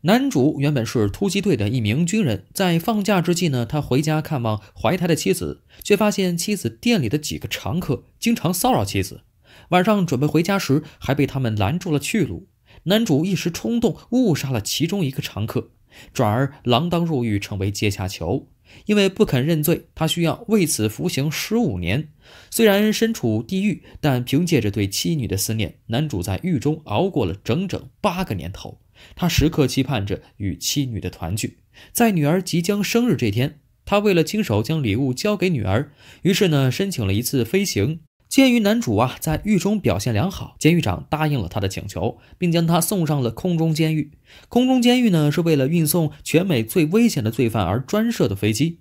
男主原本是突击队的一名军人，在放假之际呢，他回家看望怀胎的妻子，却发现妻子店里的几个常客经常骚扰妻子。晚上准备回家时，还被他们拦住了去路。男主一时冲动，误杀了其中一个常客，转而锒铛入狱，成为阶下囚。因为不肯认罪，他需要为此服刑十五年。虽然身处地狱，但凭借着对妻女的思念，男主在狱中熬过了整整八个年头。他时刻期盼着与妻女的团聚。在女儿即将生日这天，他为了亲手将礼物交给女儿，于是呢申请了一次飞行。鉴于男主啊在狱中表现良好，监狱长答应了他的请求，并将他送上了空中监狱。空中监狱呢是为了运送全美最危险的罪犯而专设的飞机，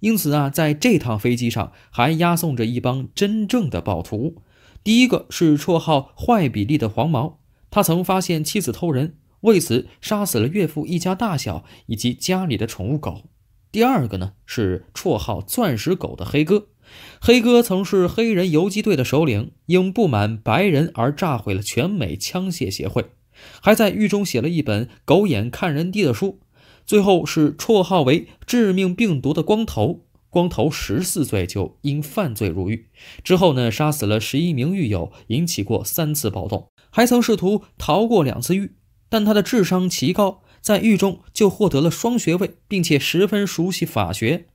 因此啊在这趟飞机上还押送着一帮真正的暴徒。第一个是绰号“坏比利”的黄毛，他曾发现妻子偷人，为此杀死了岳父一家大小以及家里的宠物狗。第二个呢是绰号“钻石狗”的黑哥。黑哥曾是黑人游击队的首领，因不满白人而炸毁了全美枪械协会，还在狱中写了一本《狗眼看人低》的书。最后是绰号为“致命病毒”的光头。光头十四岁就因犯罪入狱，之后呢杀死了十一名狱友，引起过三次暴动，还曾试图逃过两次狱。但他的智商极高，在狱中就获得了双学位，并且十分熟悉法学。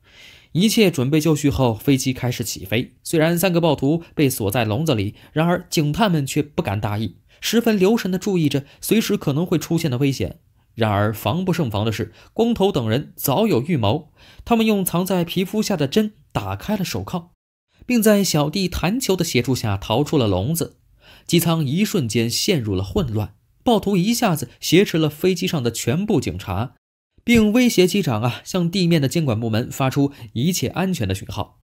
一切准备就绪后，飞机开始起飞。虽然三个暴徒被锁在笼子里，然而警探们却不敢大意，十分留神地注意着随时可能会出现的危险。然而防不胜防的是，光头等人早有预谋，他们用藏在皮肤下的针打开了手铐，并在小弟弹球的协助下逃出了笼子。机舱一瞬间陷入了混乱，暴徒一下子挟持了飞机上的全部警察。并威胁机长啊，向地面的监管部门发出一切安全的讯号。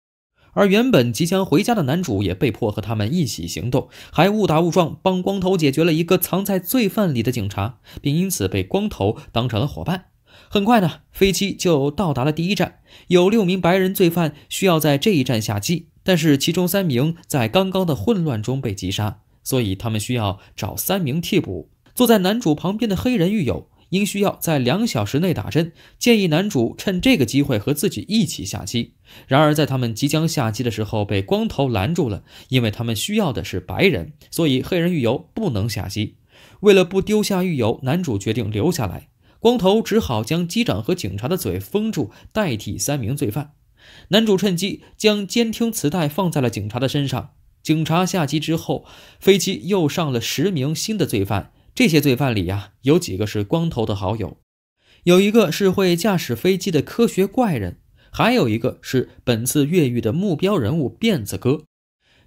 而原本即将回家的男主也被迫和他们一起行动，还误打误撞帮光头解决了一个藏在罪犯里的警察，并因此被光头当成了伙伴。很快呢，飞机就到达了第一站，有六名白人罪犯需要在这一站下机，但是其中三名在刚刚的混乱中被击杀，所以他们需要找三名替补。坐在男主旁边的黑人狱友。因需要在两小时内打针，建议男主趁这个机会和自己一起下机。然而，在他们即将下机的时候，被光头拦住了，因为他们需要的是白人，所以黑人狱友不能下机。为了不丢下狱友，男主决定留下来。光头只好将机长和警察的嘴封住，代替三名罪犯。男主趁机将监听磁带放在了警察的身上。警察下机之后，飞机又上了十名新的罪犯。这些罪犯里呀，有几个是光头的好友，有一个是会驾驶飞机的科学怪人，还有一个是本次越狱的目标人物辫子哥。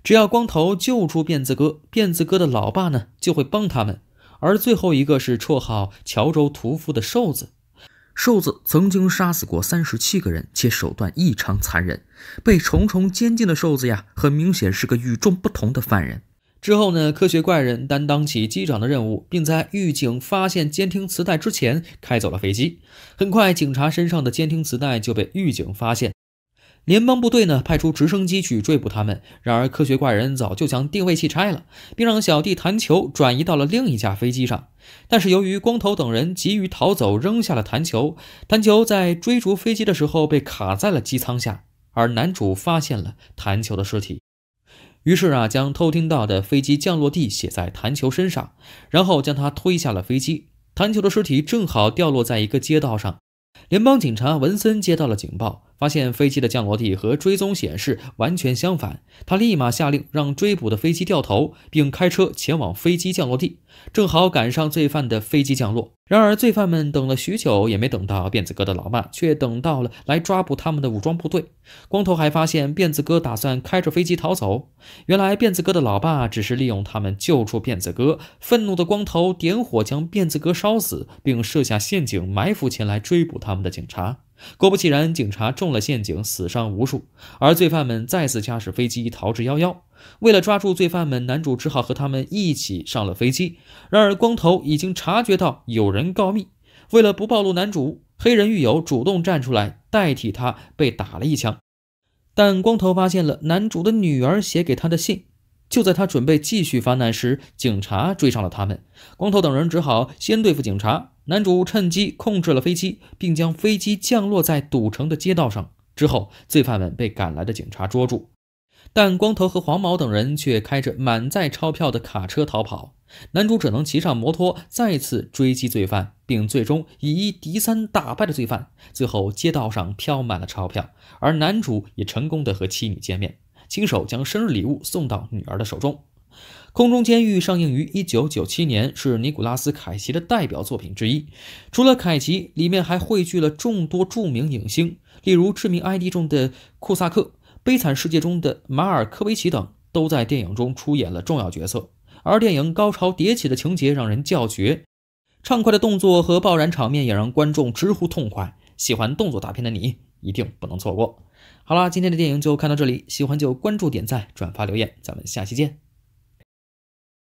只要光头救出辫子哥，辫子哥的老爸呢就会帮他们。而最后一个是绰号“乔州屠夫”的瘦子，瘦子曾经杀死过三十七个人，且手段异常残忍。被重重监禁的瘦子呀，很明显是个与众不同的犯人。之后呢？科学怪人担当起机长的任务，并在狱警发现监听磁带之前开走了飞机。很快，警察身上的监听磁带就被狱警发现。联邦部队呢，派出直升机去追捕他们。然而，科学怪人早就将定位器拆了，并让小弟弹球转移到了另一架飞机上。但是，由于光头等人急于逃走，扔下了弹球。弹球在追逐飞机的时候被卡在了机舱下，而男主发现了弹球的尸体。于是啊，将偷听到的飞机降落地写在弹球身上，然后将他推下了飞机。弹球的尸体正好掉落在一个街道上。联邦警察文森接到了警报。发现飞机的降落地和追踪显示完全相反，他立马下令让追捕的飞机掉头，并开车前往飞机降落地，正好赶上罪犯的飞机降落。然而，罪犯们等了许久也没等到辫子哥的老爸，却等到了来抓捕他们的武装部队。光头还发现辫子哥打算开着飞机逃走，原来辫子哥的老爸只是利用他们救出辫子哥。愤怒的光头点火将辫子哥烧死，并设下陷阱埋伏前来追捕他们的警察。果不其然，警察中了陷阱，死伤无数，而罪犯们再次驾驶飞机逃之夭夭。为了抓住罪犯们，男主只好和他们一起上了飞机。然而，光头已经察觉到有人告密，为了不暴露男主，黑人狱友主动站出来代替他，被打了一枪。但光头发现了男主的女儿写给他的信。就在他准备继续发难时，警察追上了他们，光头等人只好先对付警察。男主趁机控制了飞机，并将飞机降落在赌城的街道上。之后，罪犯们被赶来的警察捉住，但光头和黄毛等人却开着满载钞票的卡车逃跑。男主只能骑上摩托再次追击罪犯，并最终以一敌三打败了罪犯。最后，街道上飘满了钞票，而男主也成功的和妻女见面，亲手将生日礼物送到女儿的手中。《空中监狱》上映于一九九七年，是尼古拉斯·凯奇的代表作品之一。除了凯奇，里面还汇聚了众多著名影星，例如《致命 ID》中的库萨克，《悲惨世界》中的马尔科维奇等，都在电影中出演了重要角色。而电影高潮迭起的情节让人叫绝，畅快的动作和爆燃场面也让观众直呼痛快。喜欢动作大片的你一定不能错过。好啦，今天的电影就看到这里，喜欢就关注、点赞、转发、留言，咱们下期见。